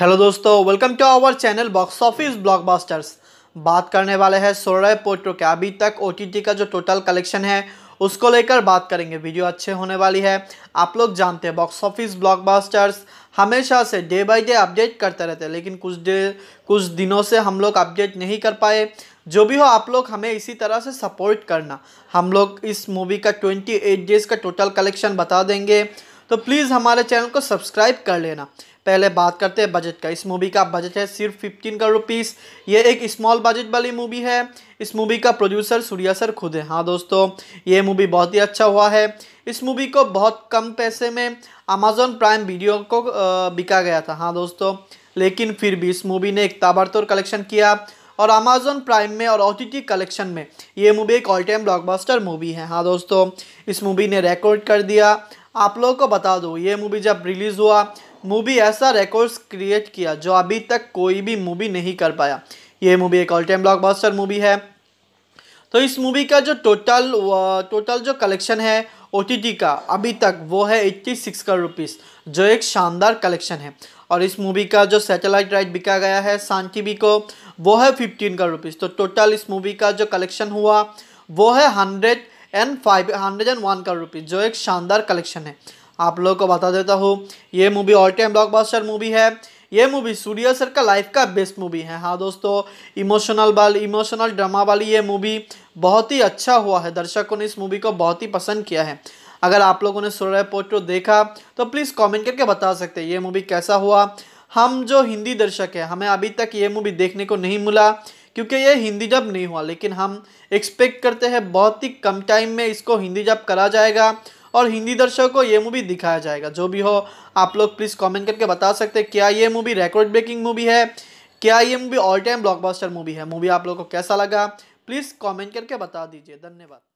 hello दोस्तों welcome to our channel box office blockbusters बात करने वाले हैं सोलह पोट्रो के अभी तक ओ का जो टोटल कलेक्शन है उसको लेकर बात करेंगे वीडियो अच्छे होने वाली है आप लोग जानते हैं बॉक्स ऑफिस ब्लॉकबस्टर्स हमेशा से डे बाय डे अपडेट करते रहते हैं लेकिन कुछ डे कुछ दिनों से हम लोग अपडेट नहीं कर पाए जो भी हो आप लोग हमें इसी तरह से सपोर्ट करना हम लोग इस मूवी का ट्वेंटी डेज़ का टोटल कलेक्शन बता देंगे तो प्लीज़ हमारे चैनल को सब्सक्राइब कर लेना पहले बात करते हैं बजट का इस मूवी का बजट है सिर्फ फिफ्टीन करोड़ रुपीज़ ये एक स्मॉल बजट वाली मूवी है इस मूवी का प्रोड्यूसर सूर्या सर खुद है हाँ दोस्तों ये मूवी बहुत ही अच्छा हुआ है इस मूवी को बहुत कम पैसे में अमेजोन प्राइम वीडियो को बिका गया था हाँ दोस्तों लेकिन फिर भी इस मूवी ने एक ताबड़तोड़ कलेक्शन किया और अमेजोन प्राइम में और ओ कलेक्शन में ये मूवी एक ऑल टाइम ब्लॉकबस्टर मूवी है हाँ दोस्तों इस मूवी ने रिकॉर्ड कर दिया आप लोगों को बता दूँ ये मूवी जब रिलीज़ हुआ मूवी ऐसा रिकॉर्ड्स क्रिएट किया जो अभी तक कोई भी मूवी नहीं कर पाया ये मूवी एक ऑल टाइम ब्लॉकबस्टर मूवी है तो इस मूवी का जो टोटल टोटल जो कलेक्शन है ओ का अभी तक वो है एट्टी सिक्स करोड़ रुपीज़ जो एक शानदार कलेक्शन है और इस मूवी का जो सैटेलाइट राइट बिका गया है सान टी को वो है फिफ्टीन करोड़ रुपीज़ तो टोटल इस मूवी का जो कलेक्शन हुआ वो है hundred and five hundred and one crore rupees जो एक शानदार कलेक्शन है आप लोगों को बता देता हूँ ये movie all time blockbuster movie है ये मूवी सूर्य सर का लाइफ का बेस्ट मूवी है हाँ दोस्तों इमोशनल वाली इमोशनल ड्रामा वाली ये मूवी बहुत ही अच्छा हुआ है दर्शकों ने इस मूवी को बहुत ही पसंद किया है अगर आप लोगों ने सूर्य पोस्टर देखा तो प्लीज़ कमेंट करके बता सकते हैं ये मूवी कैसा हुआ हम जो हिंदी दर्शक हैं हमें अभी तक ये मूवी देखने को नहीं मिला क्योंकि ये हिंदी जब नहीं हुआ लेकिन हम एक्सपेक्ट करते हैं बहुत ही कम टाइम में इसको हिंदी जब करा जाएगा और हिंदी दर्शकों को ये मूवी दिखाया जाएगा जो भी हो आप लोग प्लीज़ कमेंट करके बता सकते हैं क्या ये मूवी रिकॉर्ड ब्रेकिंग मूवी है क्या ये movie all time blockbuster movie है मूवी आप लोग को कैसा लगा प्लीज़ कॉमेंट करके बता दीजिए धन्यवाद